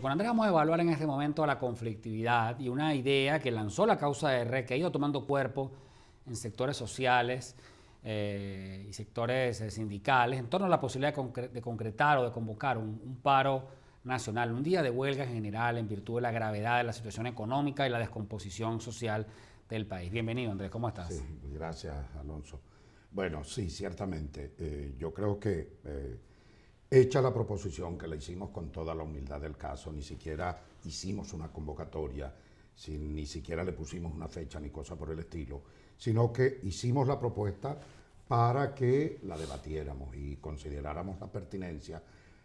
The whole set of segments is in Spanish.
Con Andrés vamos a evaluar en este momento la conflictividad y una idea que lanzó la causa de que ha ido tomando cuerpo en sectores sociales eh, y sectores eh, sindicales, en torno a la posibilidad de, concretar o de convocar un, paro nacional, un día de huelga general en virtud de la gravedad de la situación económica y la descomposición social del país. Bienvenido, Andrés, ¿cómo estás? Sí, gracias, Alonso. Bueno, sí, ciertamente. Eh, yo creo que Hecha la proposición, que la hicimos con toda la humildad del caso, ni siquiera hicimos una convocatoria, ni siquiera le pusimos una fecha ni cosa por el estilo, sino que hicimos la propuesta para que la debatiéramos y consideráramos la pertinencia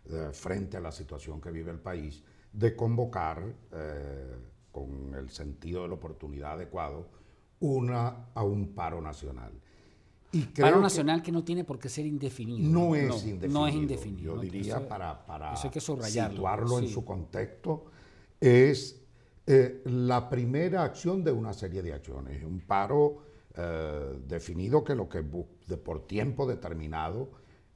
eh, frente a la situación que vive el país de convocar, eh, con el sentido de la oportunidad adecuado, una, a un paro nacional. Y paro nacional que, no tiene por qué ser indefinido. No es indefinido. Yo diría, para, para situarlo en su contexto, es eh, la primera acción de una serie de acciones. Un paro eh, definido que lo que de, por tiempo determinado,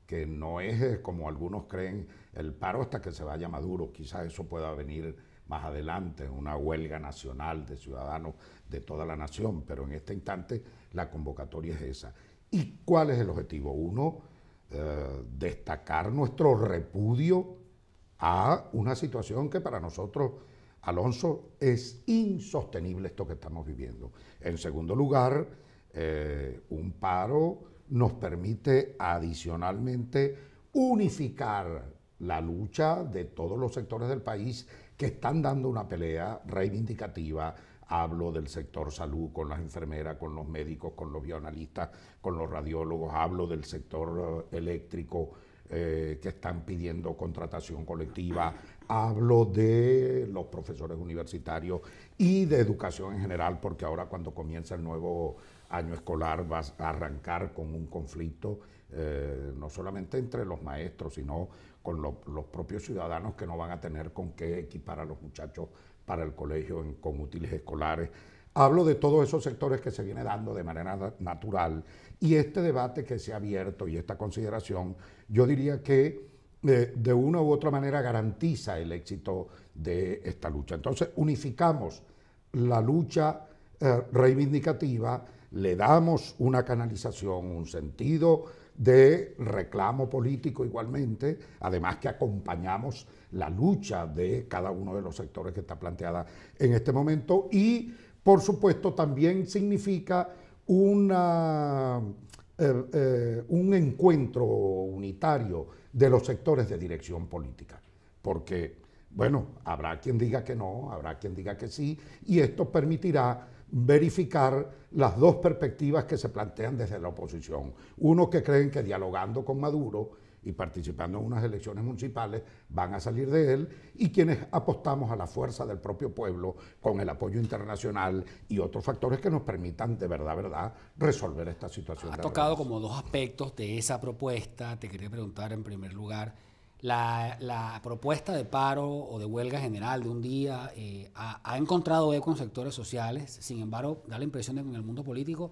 que no es eh, como algunos creen el paro hasta que se vaya Maduro. Quizás eso pueda venir más adelante, una huelga nacional de ciudadanos de toda la nación, pero en este instante la convocatoria es esa. ¿Y cuál es el objetivo? Uno, eh, destacar nuestro repudio a una situación que para nosotros, Alonso, es insostenible esto que estamos viviendo. En segundo lugar, eh, un paro nos permite adicionalmente unificar la lucha de todos los sectores del país que están dando una pelea reivindicativa hablo del sector salud con las enfermeras, con los médicos, con los bioanalistas, con los radiólogos, hablo del sector eh, eléctrico eh, que están pidiendo contratación colectiva, hablo de los profesores universitarios y de educación en general, porque ahora cuando comienza el nuevo año escolar vas a arrancar con un conflicto, eh, no solamente entre los maestros, sino con los propios ciudadanos que no van a tener con qué equipar a los muchachos para el colegio con útiles escolares. Hablo de todos esos sectores que se viene dando de manera natural y este debate que se ha abierto y esta consideración, yo diría que eh, de una u otra manera garantiza el éxito de esta lucha. Entonces, unificamos la lucha eh, reivindicativa, le damos una canalización, un sentido, de reclamo político igualmente, además que acompañamos la lucha de cada uno de los sectores que está planteada en este momento y por supuesto también significa una, eh, eh, un encuentro unitario de los sectores de dirección política, porque bueno, habrá quien diga que no, habrá quien diga que sí, y esto permitirá verificar las dos perspectivas que se plantean desde la oposición. Uno que creen que dialogando con Maduro y participando en unas elecciones municipales van a salir de él, y quienes apostamos a la fuerza del propio pueblo con el apoyo internacional y otros factores que nos permitan de verdad, verdad, resolver esta situación. Ha tocado como dos aspectos de esa propuesta. Te quería preguntar en primer lugar la, propuesta de paro o de huelga general de un día eh, ha, encontrado eco en sectores sociales, sin embargo, da la impresión de que en el mundo político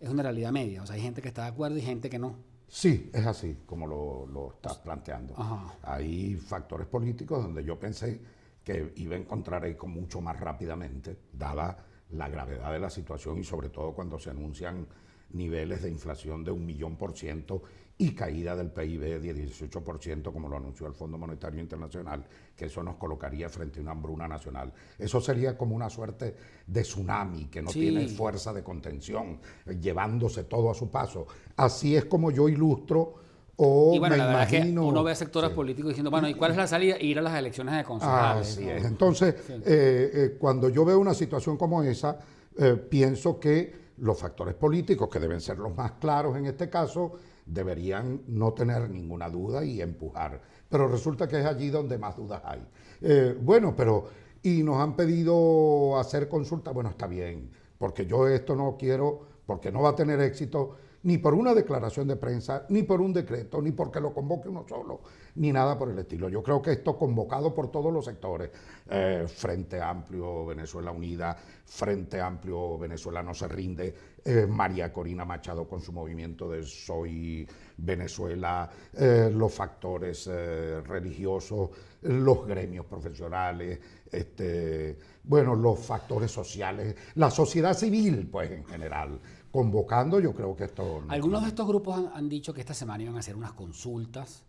es una realidad media. O sea, hay gente que está de acuerdo y gente que no. Sí, es así como lo, estás planteando. Hay factores políticos donde yo pensé que iba a encontrar eco mucho más rápidamente, dada la gravedad de la situación y sobre todo cuando se anuncian niveles de inflación de un millón por ciento y caída del PIB de 18%, como lo anunció el Fondo Monetario Internacional, que eso nos colocaría frente a una hambruna nacional. Eso sería como una suerte de tsunami que no tiene fuerza de contención, llevándose todo a su paso. Así es como yo ilustro o imagino, uno ve sectores políticos diciendo, bueno, ¿y cuál es la salida? Ir a las elecciones de concejales. Así es. Entonces, eh, eh, cuando yo veo una situación como esa, eh, pienso que los factores políticos, que deben ser los más claros en este caso, deberían no tener ninguna duda y empujar. Pero resulta que es allí donde más dudas hay. Eh, bueno, pero, y nos han pedido hacer consulta, bueno, está bien, porque yo esto no quiero, porque no va a tener éxito ni por una declaración de prensa, ni por un decreto, ni porque lo convoque uno solo, ni nada por el estilo. Yo creo que esto convocado por todos los sectores, eh, Frente Amplio, Venezuela Unida, Frente Amplio, Venezuela no se rinde, eh, María Corina Machado con su movimiento de Soy Venezuela, eh, los factores religiosos, los gremios profesionales, este, bueno, los factores sociales, la sociedad civil, pues en general convocando, yo creo que esto... Algunos de estos grupos han, dicho que esta semana iban a hacer unas consultas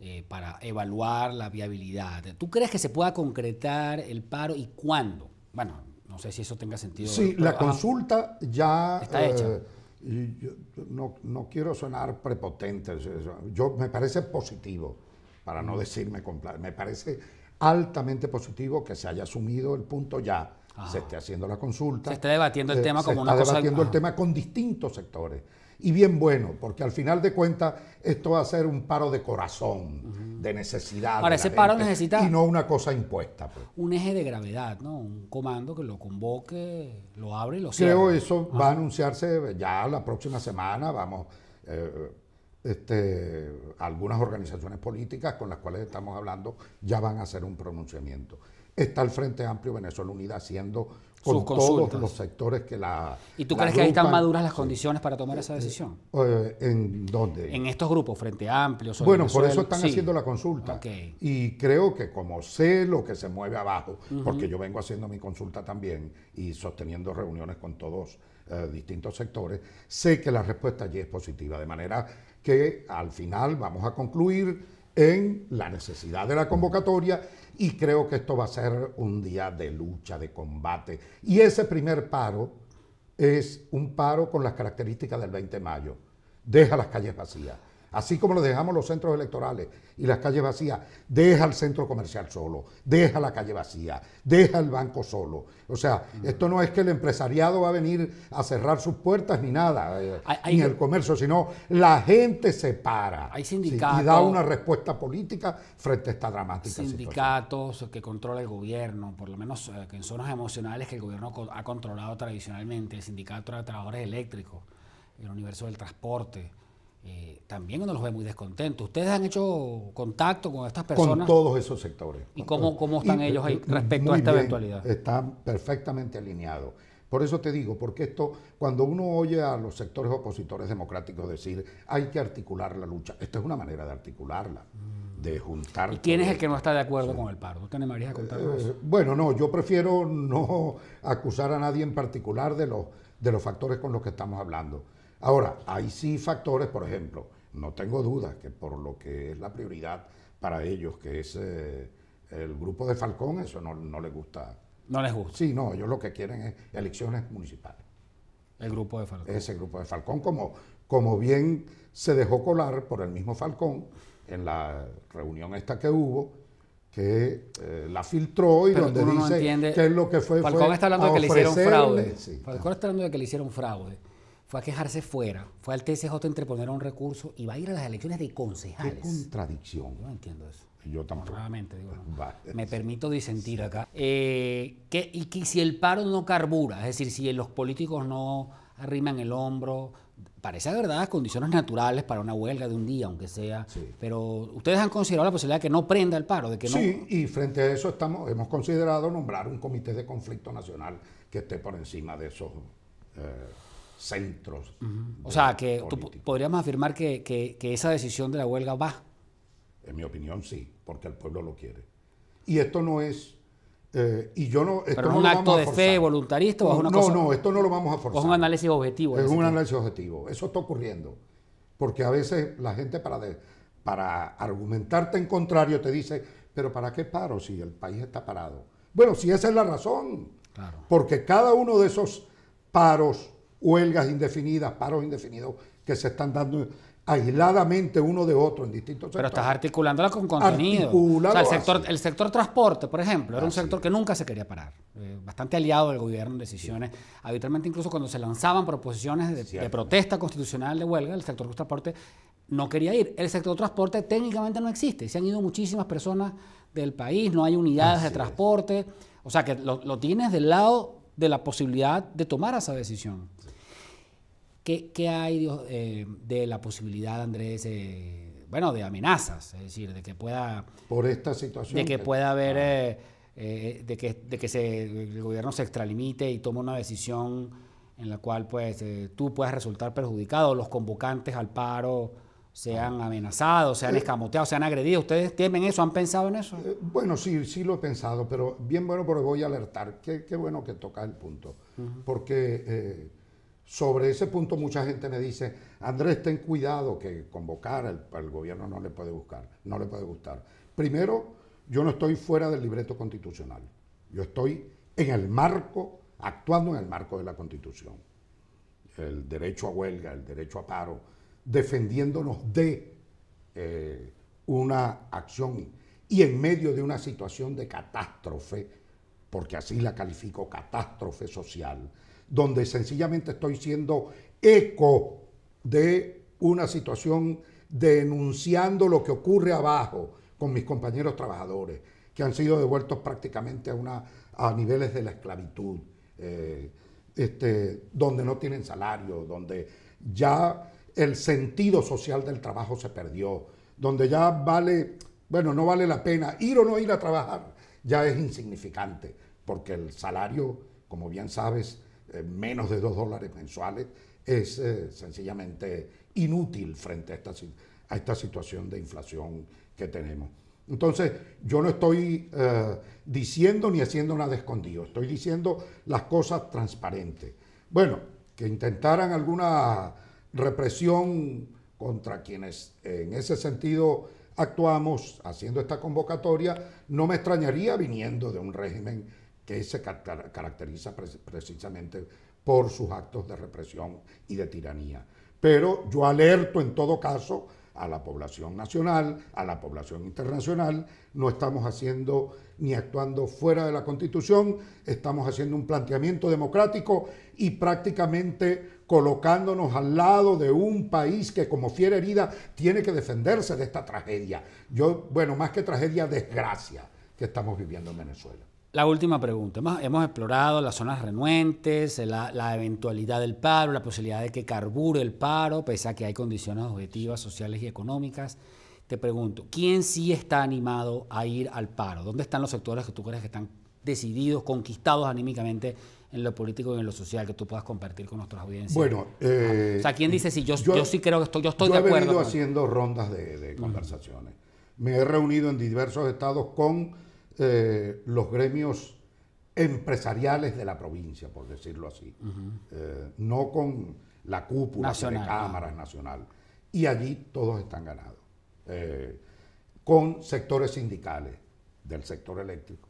eh, para evaluar la viabilidad. ¿Tú crees que se pueda concretar el paro y cuándo? Bueno, no sé si eso tenga sentido. Sí, la consulta ya... Está hecha. Eh, no, quiero sonar prepotente, yo, me parece positivo, para no mm. decirme, me parece altamente positivo que se haya asumido el punto ya se esté haciendo la consulta. Se está debatiendo el eh, tema como una Se está debatiendo el tema con distintos sectores. Y bien bueno, porque al final de cuentas esto va a ser un paro de corazón, de necesidad. para ese paro Y no una cosa impuesta. Pues. Un eje de gravedad, ¿no? Un comando que lo convoque, lo abre y lo cierre. Creo eso va a anunciarse ya la próxima semana, vamos... Eh, este, algunas organizaciones políticas con las cuales estamos hablando ya van a hacer un pronunciamiento está el Frente Amplio Venezuela Unida haciendo con todos los sectores que la... ¿Y tú crees que ahí están maduras las condiciones para tomar esa eh, decisión? Eh, ¿En dónde? En estos grupos, Frente Amplio. Sobre bueno, por eso están haciendo la consulta. Y creo que como sé lo que se mueve abajo, porque yo vengo haciendo mi consulta también y sosteniendo reuniones con todos eh, distintos sectores, sé que la respuesta allí es positiva, de manera que al final vamos a concluir en la necesidad de la convocatoria y creo que esto va a ser un día de lucha, de combate. Y ese primer paro es un paro con las características del 20 de mayo. Deja las calles vacías, Así como lo dejamos los centros electorales y las calles vacías, deja el centro comercial solo, deja la calle vacía, deja el banco solo. O sea, esto no es que el empresariado va a venir a cerrar sus puertas ni nada, eh, ni el comercio, sino la gente se para y da una respuesta política frente a esta dramática sindicatos que controla el gobierno, por lo menos eh, en zonas emocionales que el gobierno ha controlado tradicionalmente, el sindicato de trabajadores eléctricos, el universo del transporte eh, también uno los ve muy descontentos. ¿Ustedes han hecho contacto con estas personas? Con todos esos sectores. ¿Y cómo, cómo están ellos ahí eh, respecto a esta eventualidad? Están perfectamente alineados. Por eso te digo, porque esto, cuando uno oye a los sectores opositores democráticos decir hay que articular la lucha, esta es una manera de articularla, mm. de juntar. ¿Y quién es el que no está de acuerdo con el paro? a eh, Bueno, no, yo prefiero no acusar a nadie en particular de los, de los factores con los que estamos hablando. Ahora, hay sí factores, por ejemplo, no tengo dudas que por lo que es la prioridad para ellos, que es eh, el grupo de Falcón, eso no, les gusta. No les gusta. Sí, no, ellos lo que quieren es elecciones municipales. El grupo de Falcón. Ese grupo de Falcón, como, como bien se dejó colar por el mismo Falcón en la reunión esta que hubo, que eh, la filtró y donde dice que es lo que fue. Falcón está hablando de que le hicieron fraude. Falcón está hablando de que le hicieron fraude fue a quejarse fuera, fue al TSJ a entreponer un recurso y va a ir a las elecciones de concejales. Qué contradicción. no entiendo eso. Yo tampoco. Nuevamente, digo, me permito disentir acá. Eh, que, y que si el paro no carbura, es decir, si los políticos no arriman el hombro, parece verdad condiciones naturales para una huelga de un día, aunque sea, pero ustedes han considerado la posibilidad de que no prenda el paro, de que Sí, y frente a eso estamos, hemos considerado nombrar un comité de conflicto nacional que esté por encima de esos... Eh, centros. O sea, que podríamos afirmar que, esa decisión de la huelga va. En mi opinión, sí, porque el pueblo lo quiere. Y esto no es eh, y yo no. Esto es un acto de fe voluntarista no, No, no, esto no lo vamos a forzar. Es un análisis objetivo. Es un análisis objetivo. Eso está ocurriendo. Porque a veces la gente, para, para argumentarte en contrario, te dice: ¿pero para qué paro si el país está parado? Bueno, si esa es la razón. Porque cada uno de esos paros huelgas indefinidas, paros indefinidos que se están dando aisladamente uno de otro en distintos sectores. Pero estás articulándola con contenido. O sea, el, sector, el, sector, transporte, por ejemplo, era un sector que nunca se quería parar. Eh, bastante aliado del gobierno en decisiones. Habitualmente, incluso cuando se lanzaban proposiciones de, protesta constitucional de huelga, el sector transporte no quería ir. El sector transporte técnicamente no existe. Se han ido muchísimas personas del país, no hay unidades de transporte. O sea, que lo, lo tienes del lado de la posibilidad de tomar esa decisión. ¿Qué, hay eh, de la posibilidad, Andrés, bueno, de amenazas? Es decir, de que pueda... Por esta situación. De que, pueda haber... Ah. Eh, eh, de que, de que el gobierno se extralimite y tome una decisión en la cual pues tú puedas resultar perjudicado, los convocantes al paro sean ah. amenazados, sean escamoteados, sean agredidos. ¿Ustedes temen eso? ¿Han pensado en eso? bueno, sí, sí lo he pensado, pero bien bueno porque voy a alertar. Qué, bueno que toca el punto. Porque sobre ese punto mucha gente me dice, Andrés, ten cuidado que convocar al, gobierno no le puede buscar, no le puede gustar. Primero, yo no estoy fuera del libreto constitucional. Yo estoy en el marco, actuando en el marco de la Constitución. El derecho a huelga, el derecho a paro, defendiéndonos de eh, una acción y en medio de una situación de catástrofe, porque así la califico, catástrofe social, donde sencillamente estoy siendo eco de una situación denunciando lo que ocurre abajo con mis compañeros trabajadores, que han sido devueltos prácticamente a, a niveles de la esclavitud, eh, este, donde no tienen salario, donde ya el sentido social del trabajo se perdió, donde ya vale, bueno, no vale la pena ir o no ir a trabajar, ya es insignificante, porque el salario, como bien sabes, eh, menos de dos dólares mensuales, es eh, sencillamente inútil frente a esta, situación de inflación que tenemos. Entonces, yo no estoy eh, diciendo ni haciendo nada escondido, estoy diciendo las cosas transparentes. Bueno, que intentaran alguna represión contra quienes en ese sentido actuamos haciendo esta convocatoria, no me extrañaría viniendo de un régimen que se caracteriza precisamente por sus actos de represión y de tiranía. Pero yo alerto en todo caso a la población nacional, a la población internacional, no estamos haciendo ni actuando fuera de la Constitución, estamos haciendo un planteamiento democrático y prácticamente colocándonos al lado de un país que como fiera herida tiene que defenderse de esta tragedia. Yo, bueno, más que tragedia, desgracia que estamos viviendo en Venezuela. La última pregunta. Hemos, explorado las zonas renuentes, eh, la, eventualidad del paro, la posibilidad de que carbure el paro, pese a que hay condiciones objetivas, sociales y económicas. Te pregunto, ¿quién sí está animado a ir al paro? ¿Dónde están los sectores que tú crees que están decididos, conquistados anímicamente en lo político y en lo social que tú puedas compartir con nuestras audiencias? Bueno, eh, o sea, ¿quién dice si yo, sí creo que estoy, yo estoy de acuerdo? he venido haciendo rondas de, conversaciones. Me he reunido en diversos estados con eh, los gremios empresariales de la provincia, por decirlo así, eh, no con la cúpula de cámaras nacional. Y allí todos están ganados, eh, con sectores sindicales del sector eléctrico.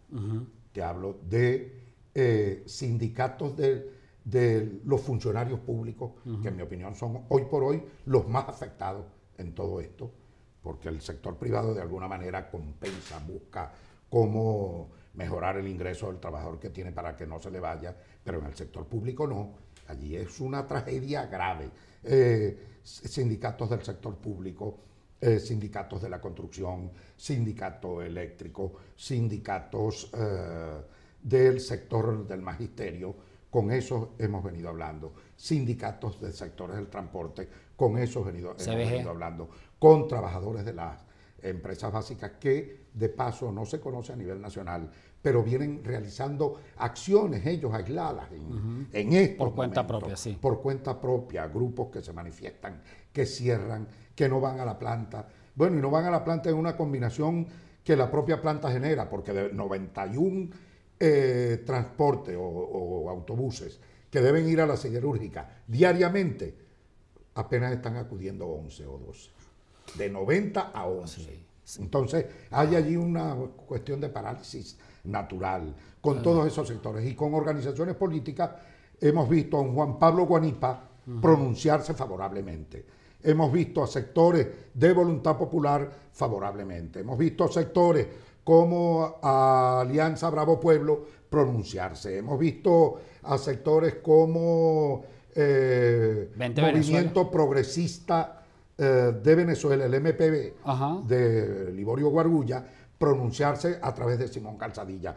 Te hablo de sindicatos de, los funcionarios públicos, que en mi opinión son hoy por hoy los más afectados en todo esto, porque el sector privado de alguna manera compensa, busca cómo mejorar el ingreso del trabajador que tiene para que no se le vaya, pero en el sector público no. Allí es una tragedia grave. Eh, sindicatos del sector público, eh, sindicatos de la construcción, sindicato eléctrico, sindicatos eh, del sector del magisterio, con eso hemos venido hablando. Sindicatos del sectores del transporte, con eso hemos venido hablando. Con trabajadores de la empresas básicas que de paso no se conoce a nivel nacional, pero vienen realizando acciones ellos aisladas en, esto. Por cuenta propia, sí. Por cuenta propia, grupos que se manifiestan, que cierran, que no van a la planta. Bueno, y no van a la planta en una combinación que la propia planta genera, porque de 91 eh, transportes o, o autobuses que deben ir a la siderúrgica diariamente, apenas están acudiendo 11 o 12 de 90 a 11. Entonces, hay allí una cuestión de parálisis natural con todos esos sectores y con organizaciones políticas hemos visto a Juan Pablo Guanipa pronunciarse favorablemente. Hemos visto a sectores de voluntad popular favorablemente. Hemos visto a sectores como Alianza Bravo Pueblo pronunciarse. Hemos visto a sectores como eh, Movimiento Progresista eh, de Venezuela, el MPB, de Liborio Guargulla, pronunciarse a través de Simón Calzadilla.